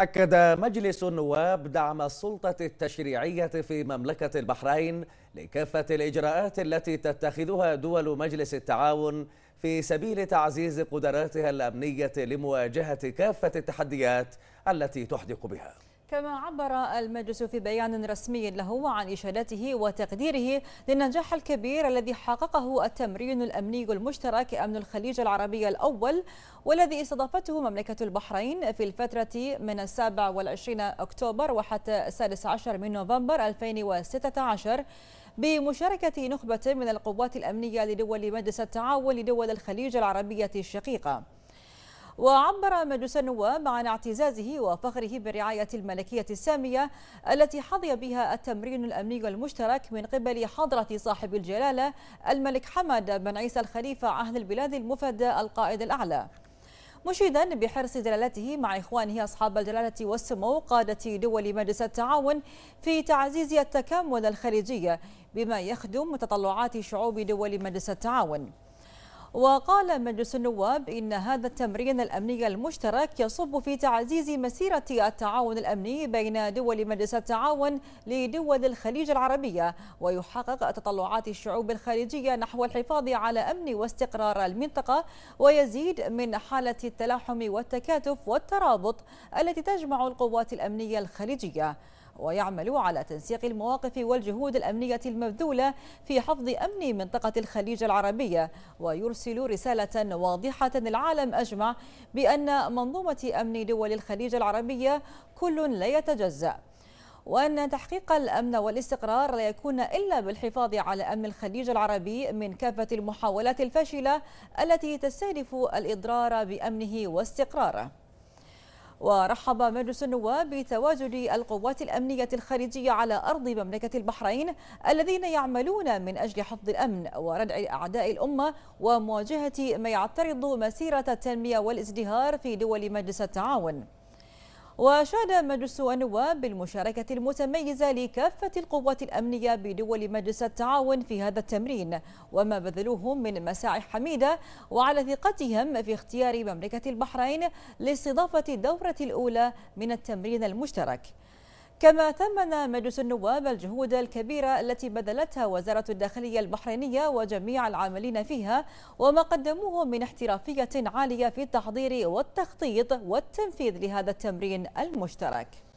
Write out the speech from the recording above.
أكد مجلس النواب دعم السلطة التشريعية في مملكة البحرين لكافة الإجراءات التي تتخذها دول مجلس التعاون في سبيل تعزيز قدراتها الأمنية لمواجهة كافة التحديات التي تحدق بها كما عبر المجلس في بيان رسمي له عن إشادته وتقديره للنجاح الكبير الذي حققه التمرين الأمني المشترك أمن الخليج العربي الأول والذي استضافته مملكة البحرين في الفترة من 27 أكتوبر وحتى 16 من نوفمبر 2016 بمشاركة نخبة من القوات الأمنية لدول مجلس التعاون لدول الخليج العربية الشقيقة وعبر مجلس النواب عن اعتزازه وفخره بالرعاية الملكية السامية التي حظي بها التمرين الأمني المشترك من قبل حضرة صاحب الجلالة الملك حمد بن عيسى الخليفة عهد البلاد المفدى القائد الأعلى مشيدا بحرص دلالته مع إخوانه أصحاب الجلالة والسمو قادة دول مجلس التعاون في تعزيز التكامل الخليجي بما يخدم تطلعات شعوب دول مجلس التعاون وقال مجلس النواب إن هذا التمرين الأمني المشترك يصب في تعزيز مسيرة التعاون الأمني بين دول مجلس التعاون لدول الخليج العربية ويحقق تطلعات الشعوب الخليجية نحو الحفاظ على أمن واستقرار المنطقة ويزيد من حالة التلاحم والتكاتف والترابط التي تجمع القوات الأمنية الخليجية ويعمل على تنسيق المواقف والجهود الأمنية المبذولة في حفظ أمن منطقة الخليج العربية ويرسل رسالة واضحة للعالم أجمع بأن منظومة أمن دول الخليج العربية كل لا يتجزأ وأن تحقيق الأمن والاستقرار لا يكون إلا بالحفاظ على أمن الخليج العربي من كافة المحاولات الفاشلة التي تستهدف الإضرار بأمنه واستقراره ورحب مجلس النواب بتواجد القوات الأمنية الخارجية على أرض مملكة البحرين الذين يعملون من أجل حفظ الأمن وردع أعداء الأمة ومواجهة ما يعترض مسيرة التنمية والازدهار في دول مجلس التعاون وشهد مجلس النواب بالمشاركة المتميزة لكافة القوات الأمنية بدول مجلس التعاون في هذا التمرين وما بذلوه من مساعي حميدة وعلى ثقتهم في اختيار مملكة البحرين لاستضافة الدورة الأولى من التمرين المشترك كما ثمن مجلس النواب الجهود الكبيرة التي بذلتها وزارة الداخلية البحرينية وجميع العاملين فيها وما قدموه من احترافية عالية في التحضير والتخطيط والتنفيذ لهذا التمرين المشترك